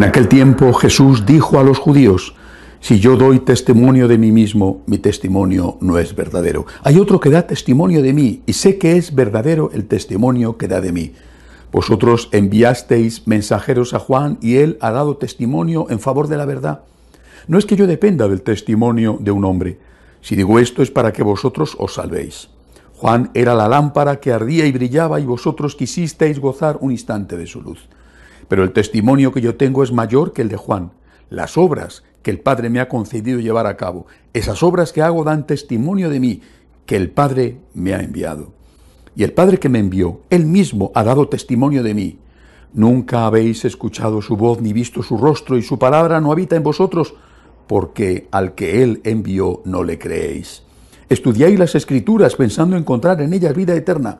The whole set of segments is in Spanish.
En aquel tiempo Jesús dijo a los judíos, si yo doy testimonio de mí mismo, mi testimonio no es verdadero. Hay otro que da testimonio de mí, y sé que es verdadero el testimonio que da de mí. Vosotros enviasteis mensajeros a Juan, y él ha dado testimonio en favor de la verdad. No es que yo dependa del testimonio de un hombre. Si digo esto es para que vosotros os salvéis. Juan era la lámpara que ardía y brillaba, y vosotros quisisteis gozar un instante de su luz pero el testimonio que yo tengo es mayor que el de Juan. Las obras que el Padre me ha concedido llevar a cabo, esas obras que hago dan testimonio de mí, que el Padre me ha enviado. Y el Padre que me envió, él mismo ha dado testimonio de mí. Nunca habéis escuchado su voz ni visto su rostro, y su palabra no habita en vosotros, porque al que él envió no le creéis. Estudiáis las escrituras pensando encontrar en ellas vida eterna,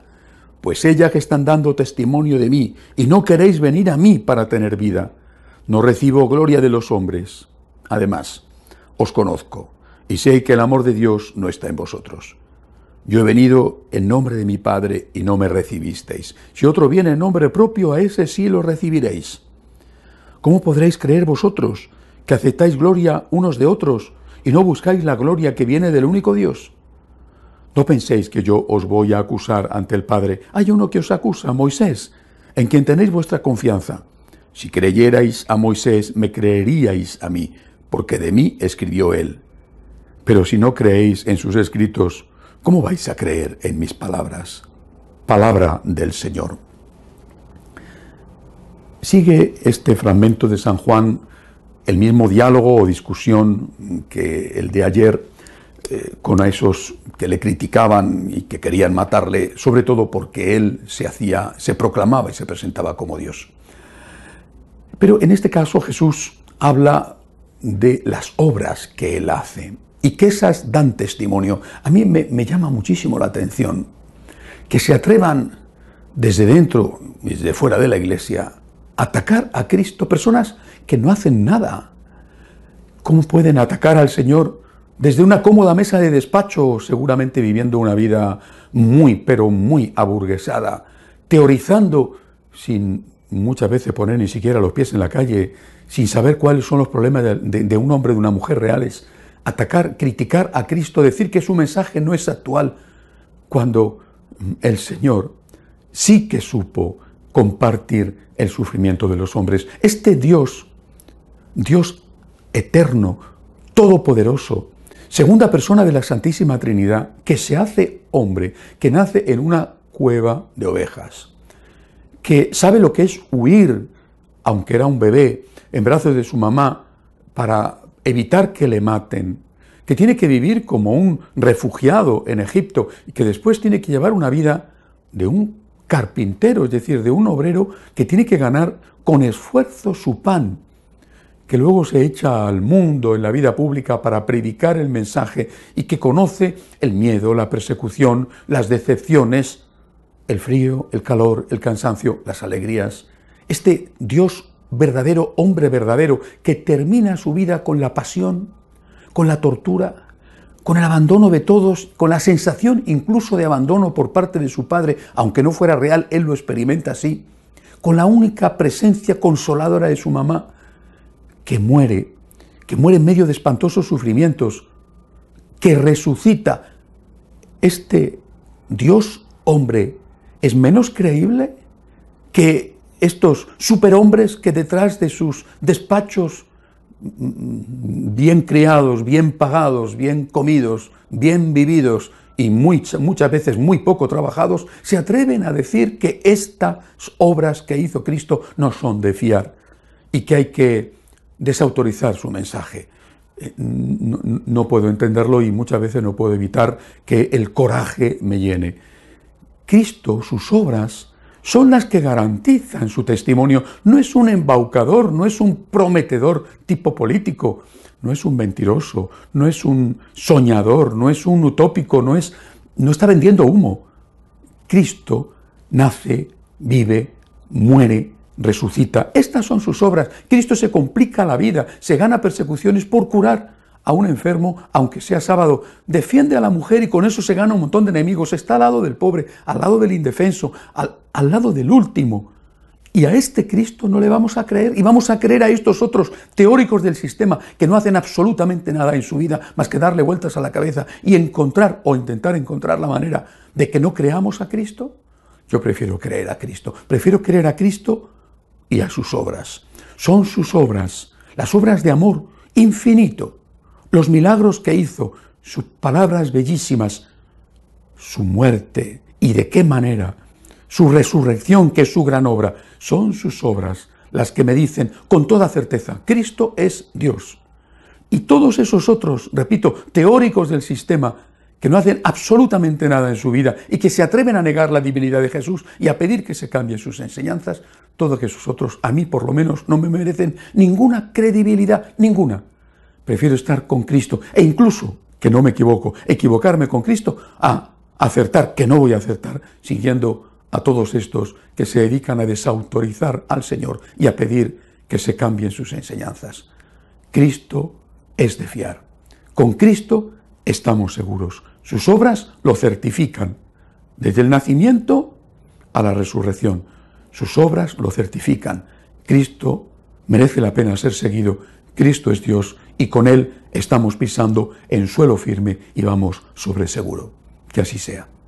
pues ellas están dando testimonio de mí, y no queréis venir a mí para tener vida. No recibo gloria de los hombres. Además, os conozco, y sé que el amor de Dios no está en vosotros. Yo he venido en nombre de mi Padre y no me recibisteis. Si otro viene en nombre propio, a ese sí lo recibiréis. ¿Cómo podréis creer vosotros que aceptáis gloria unos de otros y no buscáis la gloria que viene del único Dios? No penséis que yo os voy a acusar ante el Padre. Hay uno que os acusa, Moisés, en quien tenéis vuestra confianza. Si creyerais a Moisés, me creeríais a mí, porque de mí escribió él. Pero si no creéis en sus escritos, ¿cómo vais a creer en mis palabras? Palabra del Señor. Sigue este fragmento de San Juan el mismo diálogo o discusión que el de ayer eh, ...con a esos que le criticaban y que querían matarle, sobre todo porque él se hacía, se proclamaba y se presentaba como Dios. Pero en este caso Jesús habla de las obras que él hace y que esas dan testimonio. A mí me, llama muchísimo la atención que se atrevan desde dentro, desde fuera de la iglesia, a atacar a Cristo personas que no hacen nada. ¿Cómo pueden atacar al Señor desde una cómoda mesa de despacho, seguramente viviendo una vida muy, pero muy aburguesada, teorizando sin muchas veces poner ni siquiera los pies en la calle, sin saber cuáles son los problemas de, un hombre, de una mujer reales, atacar, criticar a Cristo, decir que su mensaje no es actual, cuando el Señor sí que supo compartir el sufrimiento de los hombres. Este Dios, Dios eterno, todopoderoso, Segunda persona de la Santísima Trinidad que se hace hombre, que nace en una cueva de ovejas, que sabe lo que es huir, aunque era un bebé, en brazos de su mamá para evitar que le maten, que tiene que vivir como un refugiado en Egipto y que después tiene que llevar una vida de un carpintero, es decir, de un obrero que tiene que ganar con esfuerzo su pan que luego se echa al mundo en la vida pública para predicar el mensaje y que conoce el miedo, la persecución, las decepciones, el frío, el calor, el cansancio, las alegrías. Este Dios verdadero, hombre verdadero, que termina su vida con la pasión, con la tortura, con el abandono de todos, con la sensación incluso de abandono por parte de su padre, aunque no fuera real, él lo experimenta así, con la única presencia consoladora de su mamá, que muere, que muere en medio de espantosos sufrimientos, que resucita, este Dios hombre es menos creíble que estos superhombres que detrás de sus despachos mm, bien criados, bien pagados, bien comidos, bien vividos y muchas veces muy poco trabajados, se atreven a decir que estas obras que hizo Cristo no son de fiar y que hay que desautorizar su mensaje. Eh, no, puedo entenderlo y muchas veces no puedo evitar que el coraje me llene. Cristo, sus obras, son las que garantizan su testimonio. No es un embaucador, no es un prometedor tipo político, no es un mentiroso, no es un soñador, no es un utópico, no, es, no está vendiendo humo. Cristo nace, vive, muere resucita. Estas son sus obras. Cristo se complica la vida, se gana persecuciones por curar a un enfermo, aunque sea sábado. Defiende a la mujer y con eso se gana un montón de enemigos. Está al lado del pobre, al lado del indefenso, al, al lado del último. Y a este Cristo no le vamos a creer y vamos a creer a estos otros teóricos del sistema que no hacen absolutamente nada en su vida más que darle vueltas a la cabeza y encontrar o intentar encontrar la manera de que no creamos a Cristo. Yo prefiero creer a Cristo. Prefiero creer a Cristo y a sus obras. Son sus obras, las obras de amor infinito, los milagros que hizo, sus palabras bellísimas, su muerte y de qué manera, su resurrección que es su gran obra, son sus obras las que me dicen con toda certeza, Cristo es Dios. Y todos esos otros, repito, teóricos del sistema, que no hacen absolutamente nada en su vida y que se atreven a negar la divinidad de Jesús y a pedir que se cambien sus enseñanzas, todo que sus otros, a mí por lo menos, no me merecen ninguna credibilidad, ninguna. Prefiero estar con Cristo e incluso, que no me equivoco, equivocarme con Cristo a acertar, que no voy a acertar, siguiendo a todos estos que se dedican a desautorizar al Señor y a pedir que se cambien sus enseñanzas. Cristo es de fiar. Con Cristo estamos seguros. Sus obras lo certifican, desde el nacimiento a la resurrección. Sus obras lo certifican. Cristo merece la pena ser seguido, Cristo es Dios y con Él estamos pisando en suelo firme y vamos sobre seguro. Que así sea.